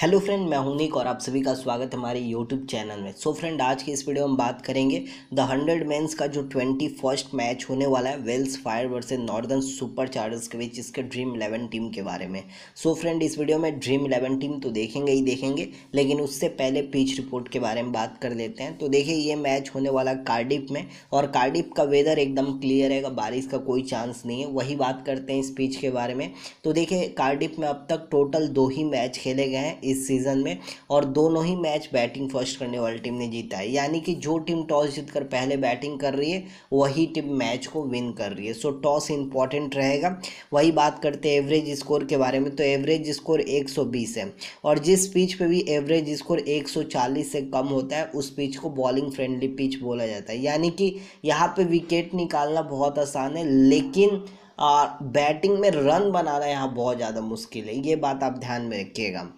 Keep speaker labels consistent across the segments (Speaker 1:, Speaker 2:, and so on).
Speaker 1: hello friend मैं हूं निक और आप सभी का स्वागत है हमारे यूट्यूब चैनल में सो so फ्रेंड आज की इस वीडियो में बात करेंगे द हंड्रेड मेंस का जो ट्वेंटी फर्स्ट मैच होने वाला है Welsh Fire versus Northern Superchargers के बीच इसके ड्रीम इलेवन टीम के बारे में सो so फ्रेंड इस वीडियो में ड्रीम इलेवन टीम तो देखेंगे ही देखेंगे लेकिन उससे पहले पिच रिपोर्ट के बारे में बात कर लेते हैं तो देखिए ये मैच होने वाला कार्डिप में और कार्डिप का वेदर एकदम क्लियर है बारिश का कोई चांस नहीं है वही बात करते हैं इस पिच के बारे में तो देखिए कार्डिप में अब तक टोटल दो ही मैच खेले गए हैं इस सीज़न में और दोनों ही मैच बैटिंग फर्स्ट करने वाली टीम ने जीता है यानी कि जो टीम टॉस जीतकर पहले बैटिंग कर रही है वही टीम मैच को विन कर रही है सो टॉस इंपॉर्टेंट रहेगा वही बात करते हैं एवरेज स्कोर के बारे में तो एवरेज स्कोर एक है और जिस पिच पर भी एवरेज स्कोर एक से कम होता है उस पिच को बॉलिंग फ्रेंडली पिच बोला जाता है यानी कि यहाँ पर विकेट निकालना बहुत आसान है लेकिन आ, बैटिंग में रन बनाना यहाँ बहुत ज़्यादा मुश्किल है ये बात आप ध्यान में रखिएगा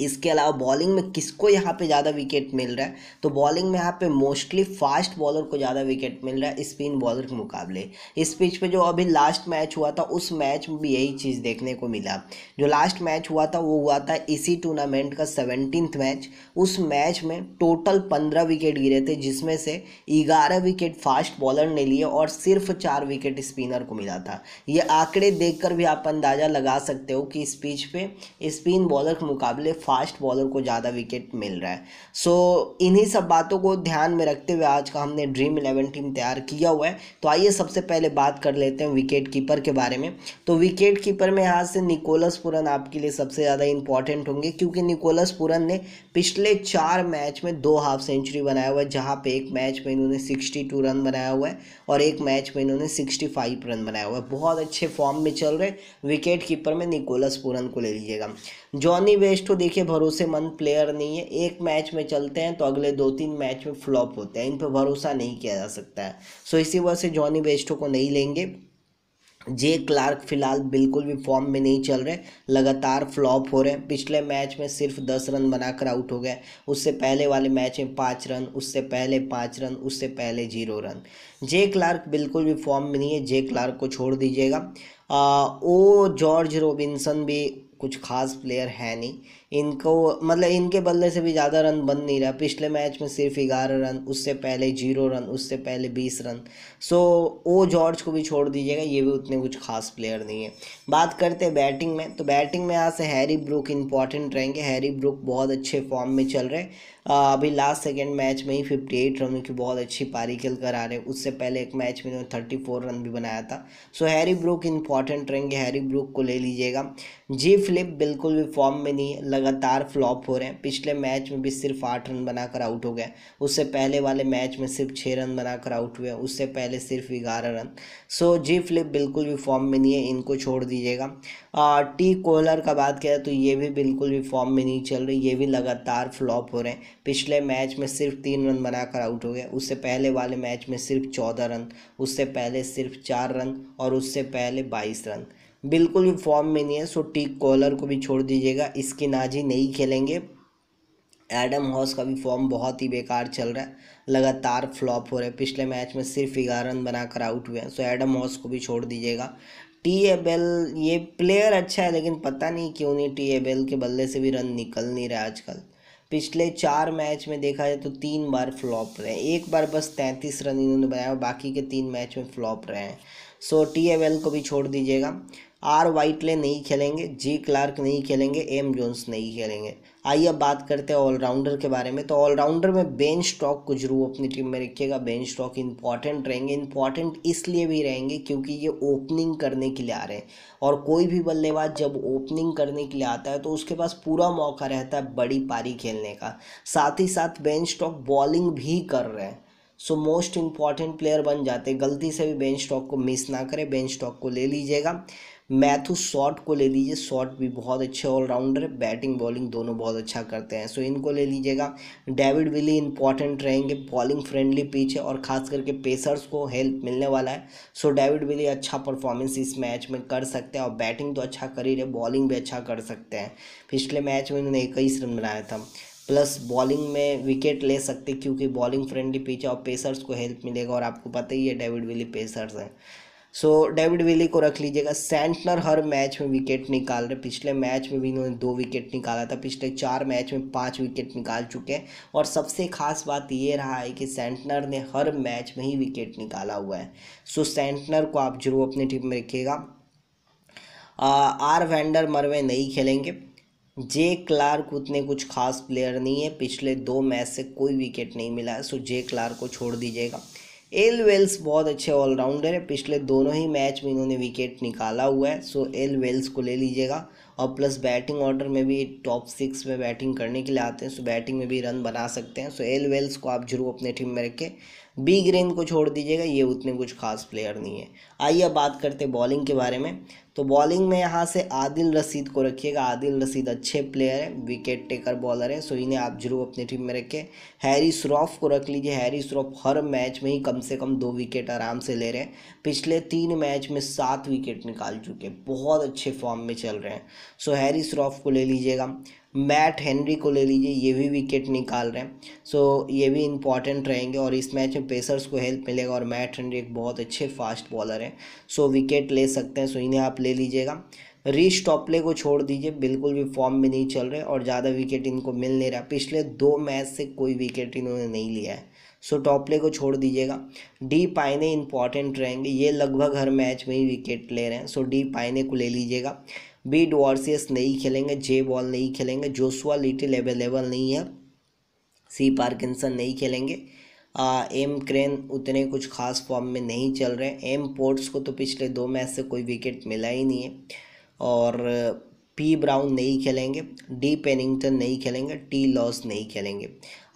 Speaker 1: इसके अलावा बॉलिंग में किसको यहाँ पे ज़्यादा विकेट मिल रहा है तो बॉलिंग में यहाँ पे मोस्टली फास्ट बॉलर को ज़्यादा विकेट मिल रहा है स्पिन बॉलर के मुकाबले इस पिच पे जो अभी लास्ट मैच हुआ था उस मैच में भी यही चीज़ देखने को मिला जो लास्ट मैच हुआ था वो हुआ था इसी टूर्नामेंट का सेवनटीन्थ मैच उस मैच में टोटल पंद्रह विकेट गिरे थे जिसमें से ग्यारह विकेट फास्ट बॉलर ने लिए और सिर्फ चार विकेट स्पिनर को मिला था ये आंकड़े देख भी आप अंदाज़ा लगा सकते हो कि इस पिच पे स्पिन बॉलर के मुकाबले फास्ट बॉलर को ज़्यादा विकेट मिल रहा है सो so, इन्हीं सब बातों को ध्यान में रखते हुए आज का हमने ड्रीम इलेवन टीम तैयार किया हुआ है तो आइए सबसे पहले बात कर लेते हैं विकेट कीपर के बारे में तो विकेट कीपर में यहाँ से निकोलस पुरन आपके लिए सबसे ज़्यादा इंपॉर्टेंट होंगे क्योंकि निकोलस पुरन ने पिछले चार मैच में दो हाफ सेंचुरी बनाया हुआ है जहाँ पे एक मैच में इन्होंने सिक्सटी टू रन बनाया हुआ है और एक मैच में इन्होंने सिक्सटी फाइव रन बनाया हुआ है बहुत अच्छे फॉर्म में चल रहे विकेट कीपर में निकोलस पुरन को ले लीजिएगा जॉनी वेस्ट को देखिए अच्छे भरोसेमंद प्लेयर नहीं है एक मैच में चलते हैं तो अगले दो तीन मैच में फ्लॉप होते हैं इन पर भरोसा नहीं किया जा सकता है सो इसी वजह से जॉनी बेस्टो को नहीं लेंगे जे क्लार्क फिलहाल बिल्कुल भी फॉर्म में नहीं चल रहे लगातार फ्लॉप हो रहे हैं पिछले मैच में सिर्फ दस रन बनाकर आउट हो गए उससे पहले वाले मैच में पाँच रन उससे पहले पाँच रन उससे पहले जीरो रन जे क्लार्क बिल्कुल भी फॉर्म में नहीं है जे क्लार्क को छोड़ दीजिएगा ओ जॉर्ज रोबिनसन भी कुछ खास प्लेयर है नहीं इनको मतलब इनके बल्ले से भी ज़्यादा रन बन नहीं रहा पिछले मैच में सिर्फ ग्यारह रन उससे पहले जीरो रन उससे पहले बीस रन सो ओ जॉर्ज को भी छोड़ दीजिएगा ये भी उतने कुछ खास प्लेयर नहीं है बात करते हैं बैटिंग में तो बैटिंग में यहाँ से हैरी ब्रुक इंपॉर्टेंट रहेंगे हैरी ब्रुक बहुत अच्छे फॉर्म में चल रहे हाँ, अभी लास्ट सेकेंड मैच में ही फिफ्टी एट रन की बहुत अच्छी पारी खेल कर आ रहे हैं उससे पहले एक मैच में उन्होंने थर्टी फोर रन भी बनाया था सो हैरी ब्रुक इंपॉर्टेंट रहेंगे हैरी ब्रुक को ले लीजिएगा जी फ्लिप बिल्कुल भी फॉर्म में नहीं लगातार फ्लॉप हो रहे हैं पिछले मैच में भी सिर्फ आठ रन बनाकर आउट हो गए उससे पहले वाले मैच में सिर्फ छः रन बनाकर आउट हुए उससे पहले सिर्फ ग्यारह रन सो जी फ्लिप बिल्कुल भी फॉर्म में नहीं है इनको छोड़ दीजिएगा टी कोहलर का बात करें तो ये भी बिल्कुल भी फॉर्म में नहीं चल रही ये भी लगातार फ्लॉप हो रहे हैं पिछले मैच में सिर्फ तीन रन बनाकर आउट हो गए उससे पहले वाले मैच में सिर्फ चौदह रन उससे पहले सिर्फ चार रन और उससे पहले बाईस रन बिल्कुल भी फॉर्म में नहीं है सो टीक कॉलर को भी छोड़ दीजिएगा इसकी नाजी नहीं खेलेंगे एडम हॉस का भी फॉर्म बहुत ही बेकार चल रहा है लगातार फ्लॉप हो रहे हैं पिछले मैच में सिर्फ ग्यारह रन बनाकर आउट हुए हैं सो एडम हॉस को भी छोड़ दीजिएगा टी एबेल ये प्लेयर अच्छा है लेकिन पता नहीं क्यों नहीं टी एबेल के बल्ले से भी रन निकल नहीं रहा आजकल पिछले चार मैच में देखा जाए तो तीन बार फ्लॉप रहे हैं एक बार बस तैंतीस रन इन्होंने बनाया और बाकी के तीन मैच में फ्लॉप रहे हैं सो टी एवेल को भी छोड़ दीजिएगा आर वाइटले नहीं खेलेंगे जी क्लार्क नहीं खेलेंगे एम जोन्स नहीं खेलेंगे आइए अब बात करते हैं ऑलराउंडर के बारे में तो ऑलराउंडर में बेन स्टॉक को जरूर अपनी टीम में रखिएगा बेन स्टॉक इंपॉर्टेंट रहेंगे इंपॉर्टेंट इसलिए भी रहेंगे क्योंकि ये ओपनिंग करने के लिए आ रहे हैं और कोई भी बल्लेबाज जब ओपनिंग करने के लिए आता है तो उसके पास पूरा मौका रहता है बड़ी पारी खेलने का साथ ही साथ बेन स्टॉक बॉलिंग भी कर रहे हैं सो मोस्ट इम्पॉर्टेंट प्लेयर बन जाते गलती से भी बेन स्टॉक को मिस ना करें बेन स्टॉक को ले लीजिएगा मैथ्यू शॉट को ले लीजिए शॉट भी बहुत अच्छे ऑलराउंडर है बैटिंग बॉलिंग दोनों बहुत अच्छा करते हैं सो इनको ले लीजिएगा डेविड विली इंपॉर्टेंट रहेंगे बॉलिंग फ्रेंडली पिच है और खास करके पेसर्स को हेल्प मिलने वाला है सो डेविड विली अच्छा परफॉर्मेंस इस मैच में कर सकते हैं और बैटिंग तो अच्छा कर ही रहे बॉलिंग भी अच्छा कर सकते हैं पिछले मैच में इन्होंने इक्कीस रन बनाया था प्लस बॉलिंग में विकेट ले सकते क्योंकि बॉलिंग फ्रेंडली पिच है और पेसर्स को हेल्प मिलेगा और आपको पता ही है डेविड विली पेसर्स हैं सो डेविड विली को रख लीजिएगा सेंटनर हर मैच में विकेट निकाल रहे पिछले मैच में भी इन्होंने दो विकेट निकाला था पिछले चार मैच में पांच विकेट निकाल चुके हैं और सबसे खास बात ये रहा है कि सेंटनर ने हर मैच में ही विकेट निकाला हुआ है सो सेंटनर को आप जरूर अपनी टीम में रखिएगा आर वेंडर मरवे नहीं खेलेंगे जे क्लार्क उतने कुछ खास प्लेयर नहीं है पिछले दो मैच से कोई विकेट नहीं मिला है सो जे क्लार्क को छोड़ दीजिएगा एल वेल्स बहुत अच्छे ऑलराउंडर है पिछले दोनों ही मैच में इन्होंने विकेट निकाला हुआ है सो एल वेल्स को ले लीजिएगा और प्लस बैटिंग ऑर्डर में भी टॉप सिक्स में बैटिंग करने के लिए आते हैं सो बैटिंग में भी रन बना सकते हैं सो एल वेल्स को आप जरूर अपने टीम में रखें बी ग्रेन को छोड़ दीजिएगा ये उतने कुछ खास प्लेयर नहीं है आइए अब बात करते बॉलिंग के बारे में तो बॉलिंग में यहाँ से आदिल रसीद को रखिएगा आदिल रसीद अच्छे प्लेयर हैं विकेट टेकर बॉलर है सो इन्हें आप जरूर अपनी टीम में रखें हैरी श्रॉफ को रख लीजिए हैरी श्रॉफ हर मैच में ही कम से कम दो विकेट आराम से ले रहे हैं पिछले तीन मैच में सात विकेट निकाल चुके हैं बहुत अच्छे फॉर्म में चल रहे हैं सो हैरी श्रॉफ को ले लीजिएगा मैट हेनरी को ले लीजिए ये भी विकेट निकाल रहे हैं सो so, ये भी इंपॉर्टेंट रहेंगे और इस मैच में पेसर्स को हेल्प मिलेगा और मैट हेनरी एक बहुत अच्छे फास्ट बॉलर हैं सो so, विकेट ले सकते हैं सो so, इन्हें आप ले लीजिएगा रीश टॉपले को छोड़ दीजिए बिल्कुल भी फॉर्म में नहीं चल रहे और ज़्यादा विकेट इनको मिल नहीं रहा पिछले दो मैच से कोई विकेट इन्होंने नहीं लिया है सो so, टॉपले को छोड़ दीजिएगा डी पाइने इंपॉर्टेंट रहेंगे ये लगभग हर मैच में ही विकेट ले रहे हैं सो so, डी पाइने को ले लीजिएगा बी डॉर्सियस नहीं खेलेंगे जे बॉल नहीं खेलेंगे जोसुआ लिटिल अवेलेबल नहीं है सी पार्किंसन नहीं खेलेंगे आ, एम क्रेन उतने कुछ खास फॉर्म में नहीं चल रहे हैं एम पोर्ट्स को तो पिछले दो मैच से कोई विकेट मिला ही नहीं है और पी ब्राउन नहीं खेलेंगे डी पेनिंगटन नहीं खेलेंगे टी लॉस नहीं खेलेंगे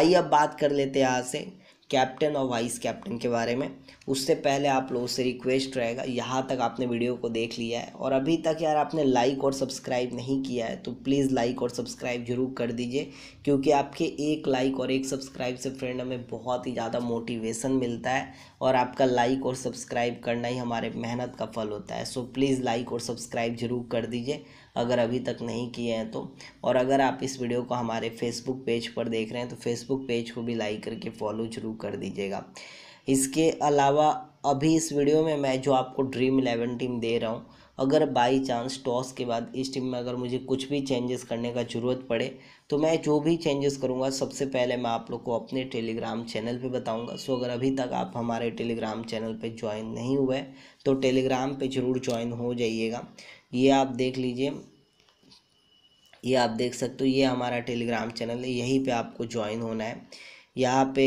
Speaker 1: आइए अब बात कर लेते हैं यहाँ से कैप्टन और वाइस कैप्टन के बारे में उससे पहले आप लोगों से रिक्वेस्ट रहेगा यहाँ तक आपने वीडियो को देख लिया है और अभी तक यार आपने लाइक और सब्सक्राइब नहीं किया है तो प्लीज़ लाइक और सब्सक्राइब जरूर कर दीजिए क्योंकि आपके एक लाइक और एक सब्सक्राइब से फ्रेंड हमें बहुत ही ज़्यादा मोटिवेशन मिलता है और आपका लाइक और सब्सक्राइब करना ही हमारे मेहनत का फल होता है सो प्लीज़ लाइक और सब्सक्राइब जरूर कर दीजिए अगर अभी तक नहीं किए हैं तो और अगर आप इस वीडियो को हमारे फेसबुक पेज पर देख रहे हैं तो फेसबुक पेज को भी लाइक करके फॉलो जरूर कर दीजिएगा इसके अलावा अभी इस वीडियो में मैं जो आपको ड्रीम इलेवन टीम दे रहा हूँ अगर बाई चांस टॉस के बाद इस टीम में अगर मुझे कुछ भी चेंजेस करने का ज़रूरत पड़े तो मैं जो भी चेंजेस करूँगा सबसे पहले मैं आप लोग को अपने टेलीग्राम चैनल पे बताऊँगा सो अगर अभी तक आप हमारे टेलीग्राम चैनल पे ज्वाइन नहीं हुए तो टेलीग्राम पे ज़रूर ज्वाइन हो जाइएगा ये आप देख लीजिए ये आप देख सकते हो ये हमारा टेलीग्राम चैनल है यहीं पे आपको ज्वाइन होना है यहाँ पे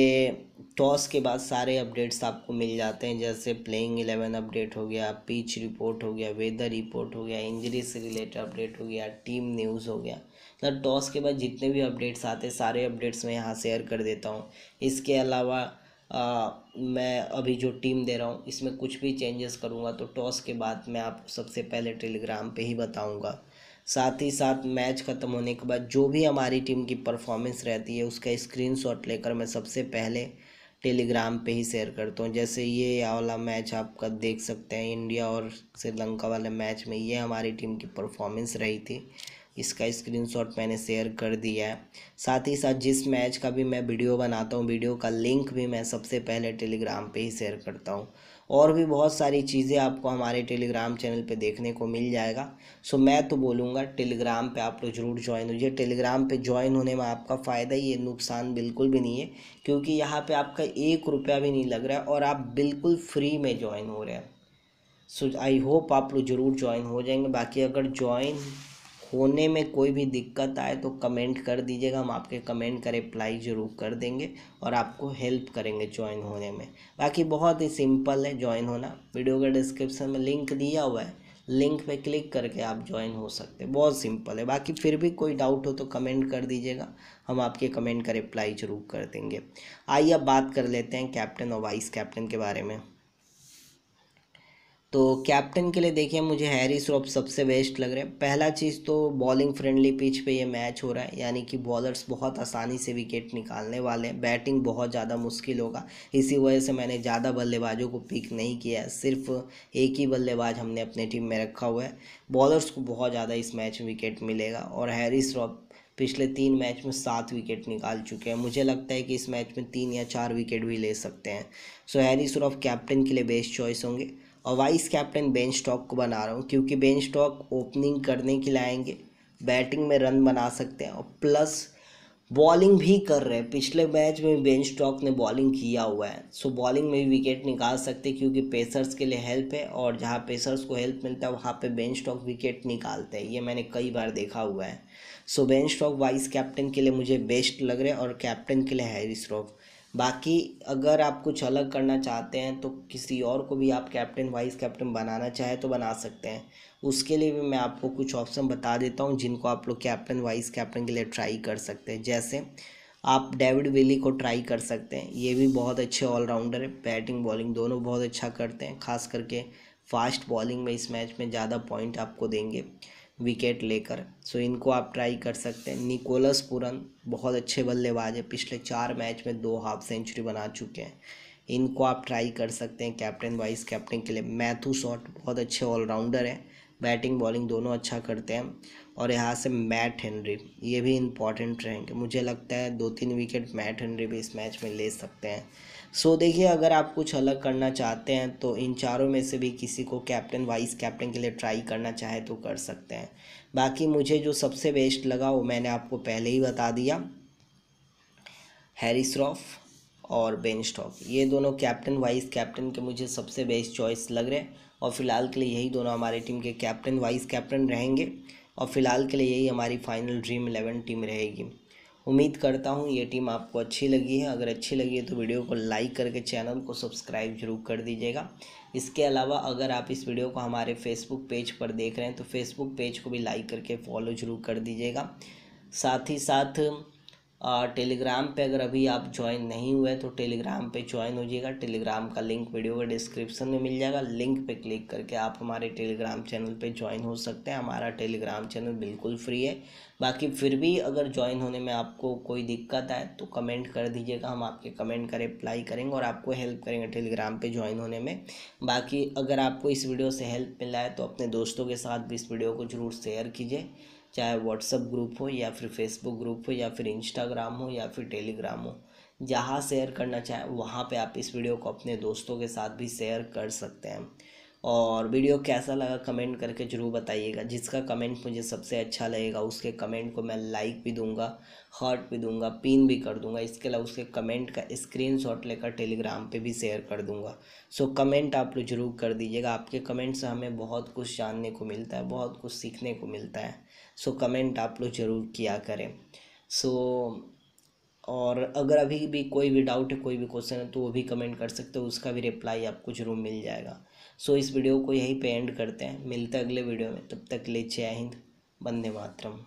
Speaker 1: टॉस के बाद सारे अपडेट्स आपको मिल जाते हैं जैसे प्लेइंग एलेवन अपडेट हो गया पिच रिपोर्ट हो गया वेदर रिपोर्ट हो गया इंजरी से रिलेटेड अपडेट हो गया टीम न्यूज़ हो गया मतलब टॉस के बाद जितने भी अपडेट्स आते हैं सारे अपडेट्स मैं यहाँ शेयर कर देता हूँ इसके अलावा आ, मैं अभी जो टीम दे रहा हूँ इसमें कुछ भी चेंजेस करूँगा तो टॉस के बाद मैं आपको सबसे पहले टेलीग्राम पे ही बताऊँगा साथ ही साथ मैच ख़त्म होने के बाद जो भी हमारी टीम की परफॉर्मेंस रहती है उसका स्क्रीन लेकर मैं सबसे पहले टेलीग्राम पे ही शेयर करता हूँ जैसे ये वाला मैच आपका देख सकते हैं इंडिया और श्रीलंका वाले मैच में ये हमारी टीम की परफॉर्मेंस रही थी इसका स्क्रीनशॉट मैंने शेयर कर दिया है साथ ही साथ जिस मैच का भी मैं वीडियो बनाता हूँ वीडियो का लिंक भी मैं सबसे पहले टेलीग्राम पे ही शेयर करता हूँ और भी बहुत सारी चीज़ें आपको हमारे टेलीग्राम चैनल पे देखने को मिल जाएगा सो मैं तो बोलूँगा टेलीग्राम पे आप लोग जरूर ज्वाइन हो टेलीग्राम पे ज्वाइन होने में आपका फ़ायदा ये नुकसान बिल्कुल भी नहीं है क्योंकि यहाँ पे आपका एक रुपया भी नहीं लग रहा है और आप बिल्कुल फ्री में ज्वाइन हो रहे हैं सो आई होप आप लोग ज़रूर ज्वाइन हो जाएंगे बाकी अगर ज्वाइन होने में कोई भी दिक्कत आए तो कमेंट कर दीजिएगा हम आपके कमेंट का रिप्लाई ज़रूर कर देंगे और आपको हेल्प करेंगे ज्वाइन होने में बाकी बहुत ही सिंपल है ज्वाइन होना वीडियो के डिस्क्रिप्शन में लिंक दिया हुआ है लिंक पे क्लिक करके आप ज्वाइन हो सकते हैं बहुत सिंपल है बाकी फिर भी कोई डाउट हो तो कमेंट कर दीजिएगा हम आपके कमेंट का रिप्लाई जरूर कर देंगे आइए अब बात कर लेते हैं कैप्टन और वाइस कैप्टन के बारे में तो कैप्टन के लिए देखिए मुझे हैरी श्रॉफ सबसे बेस्ट लग रहे हैं पहला चीज़ तो बॉलिंग फ्रेंडली पिच पे ये मैच हो रहा है यानी कि बॉलर्स बहुत आसानी से विकेट निकालने वाले हैं बैटिंग बहुत ज़्यादा मुश्किल होगा इसी वजह से मैंने ज़्यादा बल्लेबाजों को पिक नहीं किया है सिर्फ एक ही बल्लेबाज हमने अपने टीम में रखा हुआ है बॉलर्स को बहुत ज़्यादा इस मैच में विकेट मिलेगा और हैरी श्रॉफ पिछले तीन मैच में सात विकेट निकाल चुके हैं मुझे लगता है कि इस मैच में तीन या चार विकेट भी ले सकते हैं सो हैरी श्रॉफ कैप्टन के लिए बेस्ट चॉइस होंगे और वाइस कैप्टन बेन स्टॉक को बना रहा हूँ क्योंकि बेन स्टॉक ओपनिंग करने के लिए आएंगे बैटिंग में रन बना सकते हैं और प्लस बॉलिंग भी कर रहे हैं पिछले मैच में बेन स्टॉक ने बॉलिंग किया हुआ है सो बॉलिंग में भी विकेट निकाल सकते हैं क्योंकि पेसर्स के लिए हेल्प है और जहाँ पेसर्स को हेल्प मिलता है वहाँ पे बेन स्टॉक विकेट निकालते हैं ये मैंने कई बार देखा हुआ है so Ben Stokes vice captain के लिए मुझे बेस्ट लग रहे हैं और कैप्टन के लिए हैरिस रॉफ बाकी अगर आप कुछ अलग करना चाहते हैं तो किसी और को भी आप कैप्टन वाइस कैप्टन बनाना चाहे तो बना सकते हैं उसके लिए भी मैं आपको कुछ ऑप्शन बता देता हूँ जिनको आप लोग कैप्टन वाइस कैप्टन के लिए ट्राई कर सकते हैं जैसे आप डेविड विली को ट्राई कर सकते हैं ये भी बहुत अच्छे ऑलराउंडर है बैटिंग बॉलिंग दोनों बहुत अच्छा करते हैं खास करके फास्ट बॉलिंग में इस मैच में ज़्यादा पॉइंट आपको देंगे विकेट लेकर सो इनको आप ट्राई कर सकते हैं निकोलस पुरन बहुत अच्छे बल्लेबाज है पिछले चार मैच में दो हाफ सेंचुरी बना चुके हैं इनको आप ट्राई कर सकते हैं कैप्टन वाइस कैप्टन के लिए मैथू शॉट बहुत अच्छे ऑलराउंडर हैं बैटिंग बॉलिंग दोनों अच्छा करते हैं और यहाँ से मैट हेनरी ये भी इम्पॉर्टेंट रहेंगे मुझे लगता है दो तीन विकेट मैट हेनरी भी इस मैच में ले सकते हैं सो देखिए अगर आप कुछ अलग करना चाहते हैं तो इन चारों में से भी किसी को कैप्टन वाइस कैप्टन के लिए ट्राई करना चाहे तो कर सकते हैं बाकी मुझे जो सबसे बेस्ट लगा वो मैंने आपको पहले ही बता दिया हैरी श्रॉफ और बेन स्टॉक ये दोनों कैप्टन वाइस कैप्टन के मुझे सबसे बेस्ट चॉइस लग रहे हैं और फिलहाल के लिए यही दोनों हमारे टीम के कैप्टन वाइस कैप्टन रहेंगे और फिलहाल के लिए यही हमारी फाइनल ड्रीम इलेवन टीम रहेगी उम्मीद करता हूँ ये टीम आपको अच्छी लगी है अगर अच्छी लगी है तो वीडियो को लाइक करके चैनल को सब्सक्राइब जरूर कर दीजिएगा इसके अलावा अगर आप इस वीडियो को हमारे फेसबुक पेज पर देख रहे हैं तो फेसबुक पेज को भी लाइक करके फॉलो जरूर कर दीजिएगा साथ ही साथ टेलीग्राम पे अगर अभी आप ज्वाइन नहीं हुए तो टेलीग्राम पे ज्वाइन हो जाएगा टेलीग्राम का लिंक वीडियो के डिस्क्रिप्शन में मिल जाएगा लिंक पे क्लिक करके आप हमारे टेलीग्राम चैनल पे ज्वाइन हो सकते हैं हमारा टेलीग्राम चैनल बिल्कुल फ्री है बाकी फिर भी अगर ज्वाइन होने में आपको कोई दिक्कत आए तो कमेंट कर दीजिएगा हम आपके कमेंट का रिप्लाई करेंगे और आपको हेल्प करेंगे टेलीग्राम पर ज्वाइन होने में बाकी अगर आपको इस वीडियो से हेल्प मिला है तो अपने दोस्तों के साथ भी इस वीडियो को ज़रूर शेयर कीजिए चाहे व्हाट्सअप ग्रुप हो या फिर फेसबुक ग्रुप हो या फिर इंस्टाग्राम हो या फिर टेलीग्राम हो जहाँ शेयर करना चाहें वहाँ पे आप इस वीडियो को अपने दोस्तों के साथ भी शेयर कर सकते हैं और वीडियो कैसा लगा कमेंट करके ज़रूर बताइएगा जिसका कमेंट मुझे सबसे अच्छा लगेगा उसके कमेंट को मैं लाइक भी दूंगा हार्ट भी दूंगा पिन भी कर दूंगा इसके अलावा उसके कमेंट का स्क्रीनशॉट लेकर टेलीग्राम पे भी शेयर कर दूंगा सो कमेंट आप लोग ज़रूर कर दीजिएगा आपके कमेंट से हमें बहुत कुछ जानने को मिलता है बहुत कुछ सीखने को मिलता है सो कमेंट आप लोग ज़रूर किया करें सो और अगर अभी भी कोई भी डाउट है कोई भी क्वेश्चन है तो वो भी कमेंट कर सकते हो उसका भी रिप्लाई आपको ज़रूर मिल जाएगा सो इस वीडियो को यहीं पे एंड करते हैं मिलते हैं अगले वीडियो में तब तक ले जय हिंद वंदे मातरम